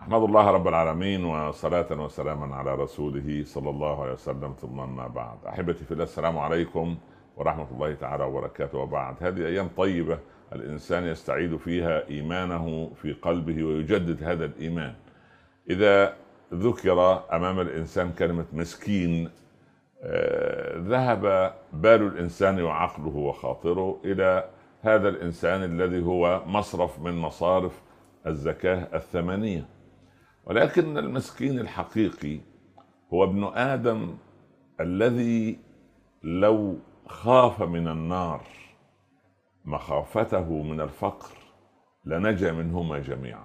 احمد الله رب العالمين وصلاة وسلاما على رسوله صلى الله عليه وسلم ثم اما بعد احبتي في الله السلام عليكم ورحمة الله تعالى وبركاته وبعد هذه ايام طيبة الانسان يستعيد فيها ايمانه في قلبه ويجدد هذا الايمان اذا ذكر امام الانسان كلمة مسكين آه، ذهب بال الانسان وعقله وخاطره الى هذا الانسان الذي هو مصرف من مصارف الزكاه الثمانيه ولكن المسكين الحقيقي هو ابن ادم الذي لو خاف من النار مخافته من الفقر لنجا منهما جميعا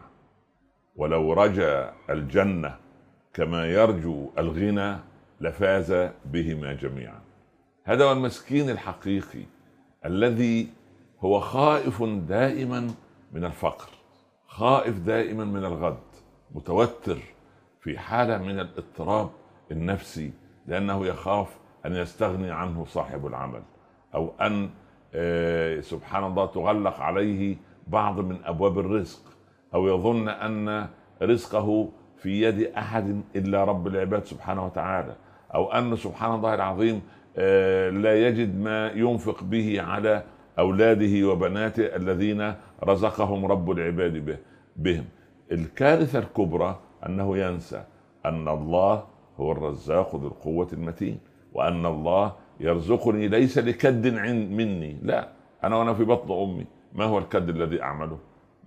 ولو رجا الجنه كما يرجو الغنى لفاز بهما جميعا هذا هو المسكين الحقيقي الذي هو خائف دائما من الفقر خائف دائما من الغد متوتر في حاله من الاضطراب النفسي لانه يخاف ان يستغني عنه صاحب العمل او ان آه، سبحان الله تغلق عليه بعض من ابواب الرزق او يظن ان رزقه في يد احد الا رب العباد سبحانه وتعالى او ان سبحان الله العظيم آه، لا يجد ما ينفق به على اولاده وبناته الذين رزقهم رب العباد بهم الكارثة الكبرى أنه ينسى أن الله هو الرزاق ذو القوة المتين وأن الله يرزقني ليس لكد مني لا أنا وأنا في بطن أمي ما هو الكد الذي أعمله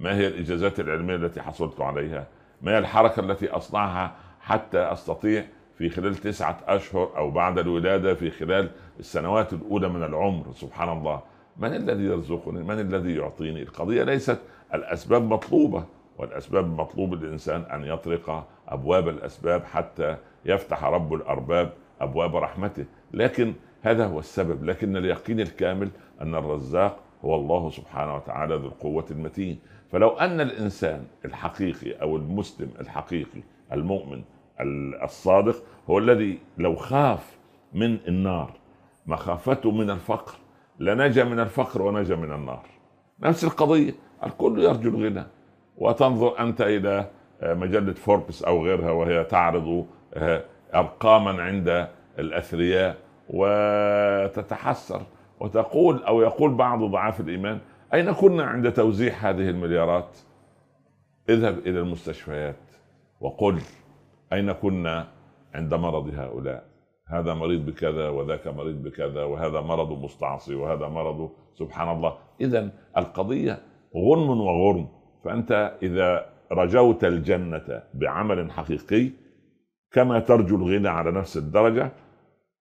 ما هي الإجازات العلمية التي حصلت عليها ما هي الحركة التي أصنعها حتى أستطيع في خلال تسعة أشهر أو بعد الولادة في خلال السنوات الأولى من العمر سبحان الله من الذي يرزقني من الذي يعطيني القضية ليست الأسباب مطلوبة والأسباب مطلوب الإنسان أن يطرق أبواب الأسباب حتى يفتح رب الأرباب أبواب رحمته لكن هذا هو السبب لكن اليقين الكامل أن الرزاق هو الله سبحانه وتعالى ذو القوة المتين فلو أن الإنسان الحقيقي أو المسلم الحقيقي المؤمن الصادق هو الذي لو خاف من النار مخافته من الفقر لنجا من الفقر ونجا من النار نفس القضية الكل يرجو الغنى وتنظر انت الى آه، مجله فوربس او غيرها وهي تعرض آه، ارقاما عند الاثرياء وتتحسر وتقول او يقول بعض ضعاف الايمان اين كنا عند توزيع هذه المليارات اذهب الى المستشفيات وقل اين كنا عند مرض هؤلاء هذا مريض بكذا وذاك مريض بكذا وهذا مرض مستعصي وهذا مرض سبحان الله اذا القضيه غنم وغرم فانت اذا رجوت الجنه بعمل حقيقي كما ترجو الغنى على نفس الدرجه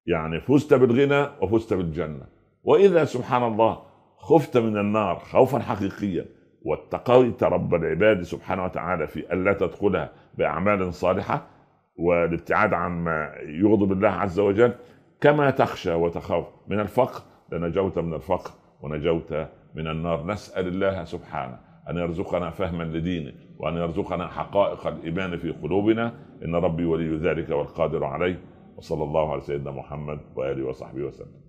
يعني فزت بالغنى وفزت بالجنه واذا سبحان الله خفت من النار خوفا حقيقيا واتقيت رب العباد سبحانه وتعالى في الا تدخلها باعمال صالحه والابتعاد عن ما يغضب الله عز وجل كما تخشى وتخاف من الفقر لنجوت من الفقر ونجوت من النار نسال الله سبحانه أن يرزقنا فهما لدينه وأن يرزقنا حقائق الإيمان في قلوبنا إن ربي ولي ذلك والقادر عليه وصلى الله على سيدنا محمد وآله وصحبه وسلم